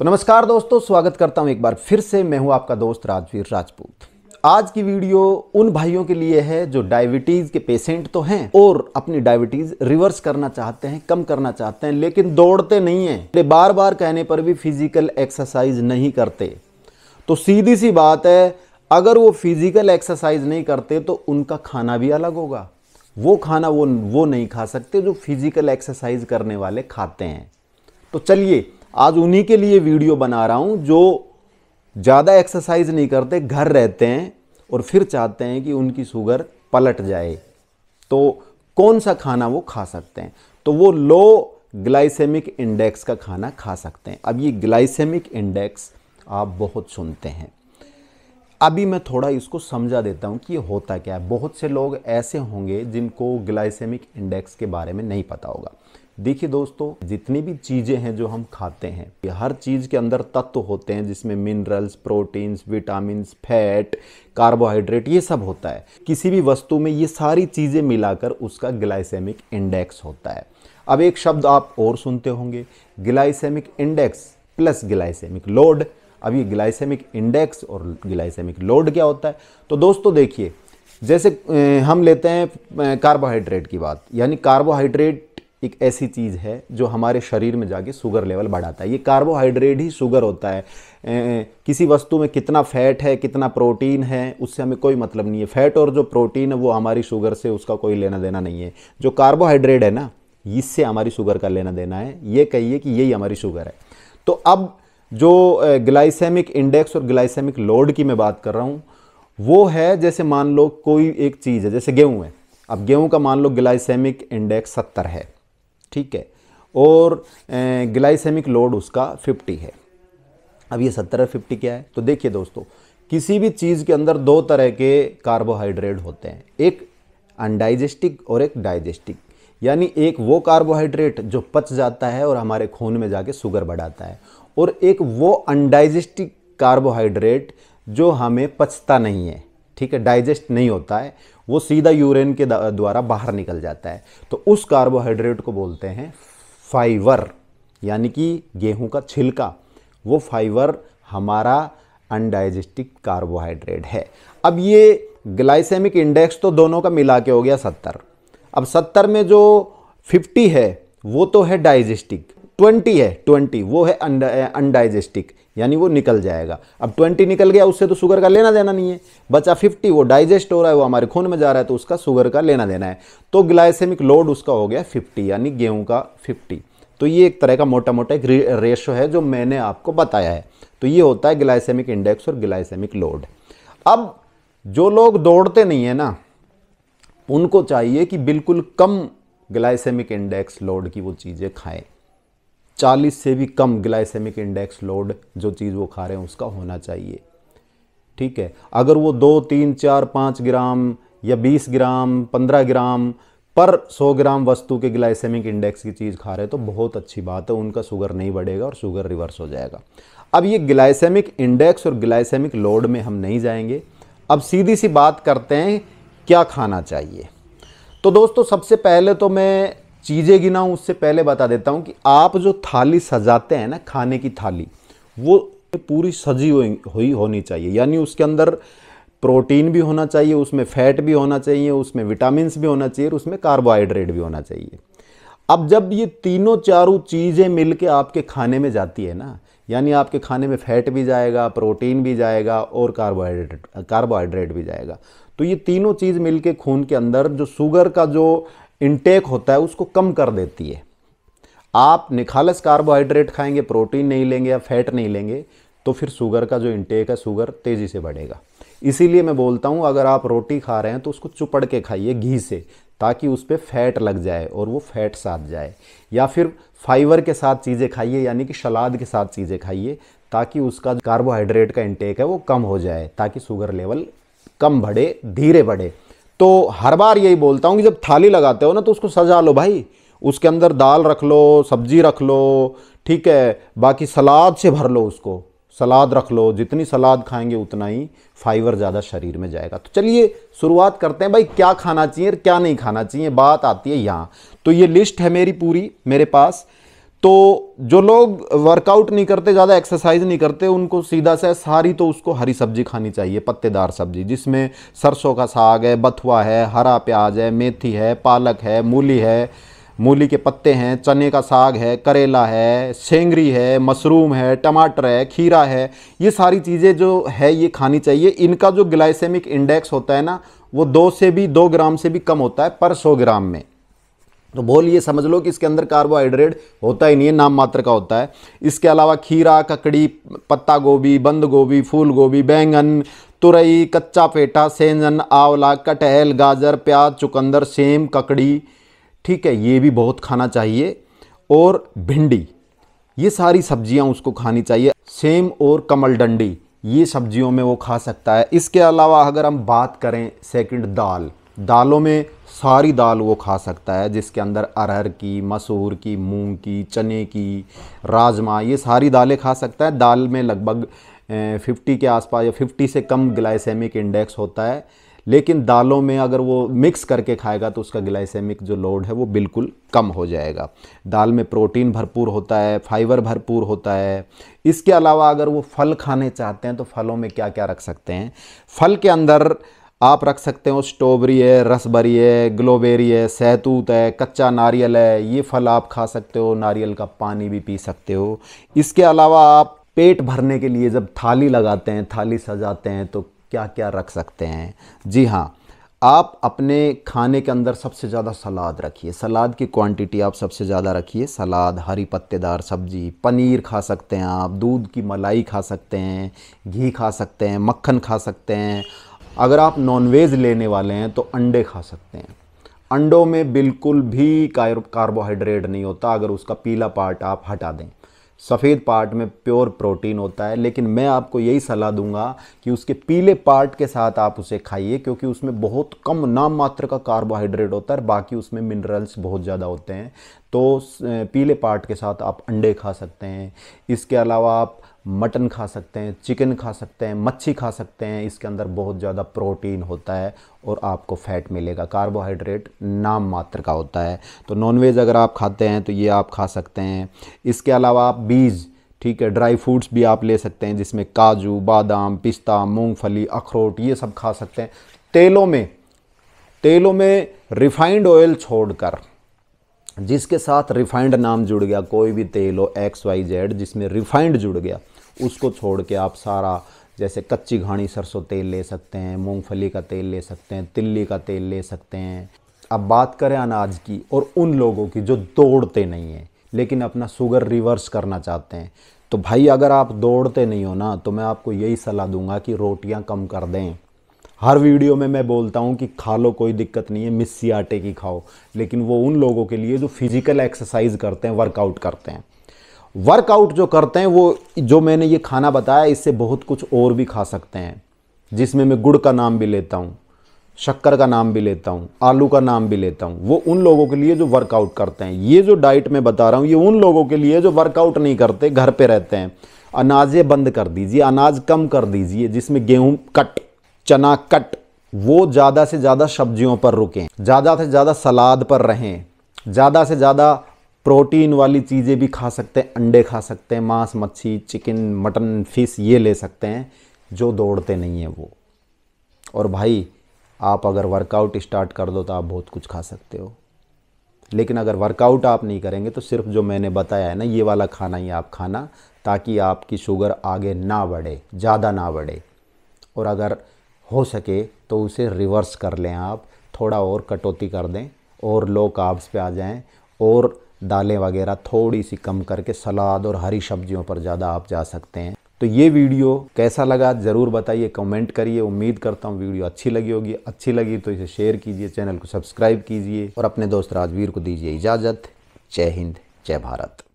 तो नमस्कार दोस्तों स्वागत करता हूं एक बार फिर से मैं हूं आपका दोस्त राजवीर राजपूत आज की वीडियो उन भाइयों के लिए है जो डायबिटीज के पेशेंट तो हैं और अपनी डायबिटीज रिवर्स करना चाहते हैं कम करना चाहते हैं लेकिन दौड़ते नहीं है बार बार कहने पर भी फिजिकल एक्सरसाइज नहीं करते तो सीधी सी बात है अगर वो फिजिकल एक्सरसाइज नहीं करते तो उनका खाना भी अलग होगा वो खाना वो वो नहीं खा सकते जो फिजिकल एक्सरसाइज करने वाले खाते हैं तो चलिए आज उन्हीं के लिए वीडियो बना रहा हूँ जो ज़्यादा एक्सरसाइज नहीं करते घर रहते हैं और फिर चाहते हैं कि उनकी शुगर पलट जाए तो कौन सा खाना वो खा सकते हैं तो वो लो ग्लाइसेमिक इंडेक्स का खाना खा सकते हैं अब ये ग्लाइसेमिक इंडेक्स आप बहुत सुनते हैं अभी मैं थोड़ा इसको समझा देता हूँ कि ये होता क्या है बहुत से लोग ऐसे होंगे जिनको ग्लाइसेमिक इंडेक्स के बारे में नहीं पता होगा देखिए दोस्तों जितनी भी चीज़ें हैं जो हम खाते हैं हर चीज़ के अंदर तत्व होते हैं जिसमें minerals proteins vitamin fat carbohydrate ये सब होता है किसी भी वस्तु में ये सारी चीज़ें मिलाकर उसका ग्लाइसेमिक इंडेक्स होता है अब एक शब्द आप और सुनते होंगे glycaemic index plus glycaemic load अब ये ग्लाइसेमिक इंडेक्स और ग्लाइसेमिक लोड क्या होता है तो दोस्तों देखिए जैसे हम लेते हैं कार्बोहाइड्रेट की बात यानी कार्बोहाइड्रेट एक ऐसी चीज़ है जो हमारे शरीर में जाके शुगर लेवल बढ़ाता है ये कार्बोहाइड्रेट ही शुगर होता है ए, किसी वस्तु में कितना फैट है कितना प्रोटीन है उससे हमें कोई मतलब नहीं है फैट और जो प्रोटीन है वो हमारी शुगर से उसका कोई लेना देना नहीं है जो कार्बोहाइड्रेट है ना इससे हमारी शुगर का लेना देना है ये कहिए कि यही हमारी शुगर है तो अब जो ग्लाइसेमिक इंडेक्स और ग्लाइसेमिक लोड की मैं बात कर रहा हूँ वो है जैसे मान लो कोई एक चीज़ है जैसे गेहूँ है अब गेहूँ का मान लो ग्लाइसेमिक इंडेक्स सत्तर है ठीक है और ग्लाइसेमिक लोड उसका 50 है अब ये 70 50 क्या है तो देखिए दोस्तों किसी भी चीज़ के अंदर दो तरह के कार्बोहाइड्रेट होते हैं एक अनडाइजेस्टिक और एक डाइजेस्टिक यानी एक वो कार्बोहाइड्रेट जो पच जाता है और हमारे खून में जाके शुगर बढ़ाता है और एक वो अनडाइजेस्टिक कार्बोहाइड्रेट जो हमें पचता नहीं है ठीक है डाइजेस्ट नहीं होता है वो सीधा यूरिन के द्वारा बाहर निकल जाता है तो उस कार्बोहाइड्रेट को बोलते हैं फाइबर यानी कि गेहूं का छिलका वो फाइबर हमारा अनडाइजेस्टिक कार्बोहाइड्रेट है अब ये ग्लाइसेमिक इंडेक्स तो दोनों का मिला के हो गया सत्तर अब सत्तर में जो फिफ्टी है वो तो है डाइजेस्टिक ट्वेंटी है ट्वेंटी वो है अनडाइजेस्टिक यानी वो निकल जाएगा अब 20 निकल गया उससे तो शुगर का लेना देना नहीं है बचा 50 वो डाइजेस्ट हो रहा है वो हमारे खून में जा रहा है तो उसका शुगर का लेना देना है तो ग्लाइसेमिक लोड उसका हो गया 50 यानी गेहूं का 50 तो ये एक तरह का मोटा मोटा एक रेशो है जो मैंने आपको बताया है तो ये होता है ग्लाइसेमिक इंडेक्स और ग्लाइसेमिक लोड अब जो लोग दौड़ते नहीं है ना उनको चाहिए कि बिल्कुल कम ग्लाइसेमिक इंडेक्स लोड की वो चीज़ें खाएँ चालीस से भी कम ग्लाइसेमिक इंडेक्स लोड जो चीज़ वो खा रहे हैं उसका होना चाहिए ठीक है अगर वो दो तीन चार पाँच ग्राम या बीस ग्राम पंद्रह ग्राम पर सौ ग्राम वस्तु के ग्लाइसेमिक इंडेक्स की चीज़ खा रहे हैं तो बहुत अच्छी बात है उनका शुगर नहीं बढ़ेगा और शुगर रिवर्स हो जाएगा अब ये ग्लाइसेमिक इंडेक्स और ग्लाइसेमिक लोड में हम नहीं जाएंगे अब सीधी सी बात करते हैं क्या खाना चाहिए तो दोस्तों सबसे पहले तो मैं चीज़ें गिनाऊँ उससे पहले बता देता हूँ कि आप जो थाली सजाते हैं ना खाने की थाली वो पूरी सजी हुई होनी चाहिए यानी उसके अंदर प्रोटीन भी होना चाहिए उसमें फैट भी होना चाहिए उसमें विटामिन भी होना चाहिए और उसमें कार्बोहाइड्रेट भी होना चाहिए अब जब ये तीनों चारों चीज़ें मिल आपके खाने में जाती है ना यानी आपके खाने में फैट भी जाएगा प्रोटीन भी जाएगा और कार्बोहाइड्रेट कार्बोहाइड्रेट भी जाएगा तो ये तीनों चीज़ मिलके खून के अंदर जो शुगर का जो इनटेक होता है उसको कम कर देती है आप निखालस कार्बोहाइड्रेट खाएंगे प्रोटीन नहीं लेंगे या फैट नहीं लेंगे तो फिर शुगर का जो इनटेक है शुगर तेज़ी से बढ़ेगा इसीलिए मैं बोलता हूँ अगर आप रोटी खा रहे हैं तो उसको चुपड़ के खाइए घी से ताकि उस पर फैट लग जाए और वो फैट साथ जाए या फिर फाइबर के साथ चीज़ें खाइए यानी कि सलाद के साथ चीज़ें खाइए ताकि उसका कार्बोहाइड्रेट का इंटेक है वो कम हो जाए ताकि शुगर लेवल कम बढ़े धीरे बढ़े तो हर बार यही बोलता हूँ कि जब थाली लगाते हो ना तो उसको सजा लो भाई उसके अंदर दाल रख लो सब्जी रख लो ठीक है बाकी सलाद से भर लो उसको सलाद रख लो जितनी सलाद खाएंगे उतना ही फाइबर ज़्यादा शरीर में जाएगा तो चलिए शुरुआत करते हैं भाई क्या खाना चाहिए और क्या नहीं खाना चाहिए बात आती है यहाँ तो ये लिस्ट है मेरी पूरी मेरे पास तो जो लोग वर्कआउट नहीं करते ज़्यादा एक्सरसाइज नहीं करते उनको सीधा सा सारी तो उसको हरी सब्जी खानी चाहिए पत्तेदार सब्जी जिसमें सरसों का साग है बथुआ है हरा प्याज है मेथी है पालक है मूली है मूली के पत्ते हैं चने का साग है करेला है सेंगरी है मशरूम है टमाटर है खीरा है ये सारी चीज़ें जो है ये खानी चाहिए इनका जो ग्लाइसेमिक इंडेक्स होता है ना वो दो से भी दो ग्राम से भी कम होता है पर सौ ग्राम में तो बोल ये समझ लो कि इसके अंदर कार्बोहाइड्रेट होता ही नहीं है नाम मात्र का होता है इसके अलावा खीरा ककड़ी पत्ता गोभी बंद गोभी फूल गोभी बैंगन तुरई कच्चा पेटा सेंजन आंवला कटहल गाजर प्याज चुकंदर सेम ककड़ी ठीक है ये भी बहुत खाना चाहिए और भिंडी ये सारी सब्जियां उसको खानी चाहिए सेम और कमल डंडी ये सब्जियों में वो खा सकता है इसके अलावा अगर हम बात करें सेकंड दाल दालों में सारी दाल वो खा सकता है जिसके अंदर अरहर की मसूर की मूंग की चने की राजमा ये सारी दालें खा सकता है दाल में लगभग 50 के आसपास या 50 से कम ग्लाइसेमिक इंडेक्स होता है लेकिन दालों में अगर वो मिक्स करके खाएगा तो उसका ग्लाइसेमिक जो लोड है वो बिल्कुल कम हो जाएगा दाल में प्रोटीन भरपूर होता है फाइबर भरपूर होता है इसके अलावा अगर वो फल खाने चाहते हैं तो फलों में क्या क्या रख सकते हैं फल के अंदर आप रख सकते हो स्ट्रॉबेरी है रसबरी है ग्लोबेरी है सहतूत है कच्चा नारियल है ये फल आप खा सकते हो नारियल का पानी भी पी सकते हो इसके अलावा आप पेट भरने के लिए जब थाली लगाते हैं थाली सजाते हैं तो क्या क्या रख सकते हैं जी हाँ आप अपने खाने के अंदर सबसे ज़्यादा सलाद रखिए सलाद की क्वांटिटी आप सबसे ज़्यादा रखिए सलाद हरी पत्तेदार सब्जी पनीर खा सकते हैं आप दूध की मलाई खा सकते हैं घी खा सकते हैं मक्खन खा सकते हैं अगर आप नॉनवेज लेने वाले हैं तो अंडे खा सकते हैं अंडों में बिल्कुल भी कार्बोहाइड्रेट नहीं होता अगर उसका पीला पार्ट आप हटा दें सफ़ेद पार्ट में प्योर प्रोटीन होता है लेकिन मैं आपको यही सलाह दूंगा कि उसके पीले पार्ट के साथ आप उसे खाइए क्योंकि उसमें बहुत कम नाम मात्र का कार्बोहाइड्रेट होता है बाकी उसमें मिनरल्स बहुत ज़्यादा होते हैं तो पीले पार्ट के साथ आप अंडे खा सकते हैं इसके अलावा आप मटन खा सकते हैं चिकन खा सकते हैं मच्छी खा सकते हैं इसके अंदर बहुत ज़्यादा प्रोटीन होता है और आपको फैट मिलेगा कार्बोहाइड्रेट नाम मात्र का होता है तो नॉनवेज अगर आप खाते हैं तो ये आप खा सकते हैं इसके अलावा आप बीज ठीक है ड्राई फ्रूट्स भी आप ले सकते हैं जिसमें काजू बादाम पिस्ता मूंगफली अखरोट ये सब खा सकते हैं तेलों में तेलों में रिफाइंड ऑयल छोड़कर जिसके साथ रिफाइंड नाम जुड़ गया कोई भी तेल हो एक्स वाई जेड जिसमें रिफाइंड जुड़ गया उसको छोड़ के आप सारा जैसे कच्ची घाणी सरसों तेल ले सकते हैं मूंगफली का तेल ले सकते हैं तिल्ली का तेल ले सकते हैं अब बात करें अनाज की और उन लोगों की जो दौड़ते नहीं हैं लेकिन अपना शुगर रिवर्स करना चाहते हैं तो भाई अगर आप दौड़ते नहीं हो ना तो मैं आपको यही सलाह दूंगा कि रोटियां कम कर दें हर वीडियो में मैं बोलता हूँ कि खा लो कोई दिक्कत नहीं है मिस्सी आटे की खाओ लेकिन वो उन लोगों के लिए जो फिज़िकल एक्सरसाइज करते हैं वर्कआउट करते हैं वर्कआउट जो करते हैं वो जो मैंने ये खाना बताया इससे बहुत कुछ और भी खा सकते हैं जिसमें मैं गुड़ का नाम भी लेता हूँ शक्कर का नाम भी लेता हूँ आलू का नाम भी लेता हूँ वो उन लोगों के लिए जो वर्कआउट करते हैं ये जो डाइट मैं बता रहा हूँ ये उन लोगों के लिए जो वर्कआउट नहीं करते घर पर रहते हैं अनाजें बंद कर दीजिए अनाज कम कर दीजिए जिसमें गेहूँ कट चना कट वो ज़्यादा से ज़्यादा सब्जियों पर रुकें ज़्यादा से ज़्यादा सलाद पर रहें ज़्यादा से ज़्यादा प्रोटीन वाली चीज़ें भी खा सकते हैं अंडे खा सकते हैं मांस मच्छी चिकन मटन फिश ये ले सकते हैं जो दौड़ते नहीं हैं वो और भाई आप अगर वर्कआउट स्टार्ट कर दो तो आप बहुत कुछ खा सकते हो लेकिन अगर वर्कआउट आप नहीं करेंगे तो सिर्फ जो मैंने बताया है ना ये वाला खाना ही आप खाना ताकि आपकी शुगर आगे ना बढ़े ज़्यादा ना बढ़े और अगर हो सके तो उसे रिवर्स कर लें आप थोड़ा और कटौती कर दें और लो काब्स पे आ जाएं और दालें वगैरह थोड़ी सी कम करके सलाद और हरी सब्जियों पर ज़्यादा आप जा सकते हैं तो ये वीडियो कैसा लगा ज़रूर बताइए कमेंट करिए उम्मीद करता हूँ वीडियो अच्छी लगी होगी अच्छी लगी तो इसे शेयर कीजिए चैनल को सब्सक्राइब कीजिए और अपने दोस्त राजवीर को दीजिए इजाज़त जय हिंद जय भारत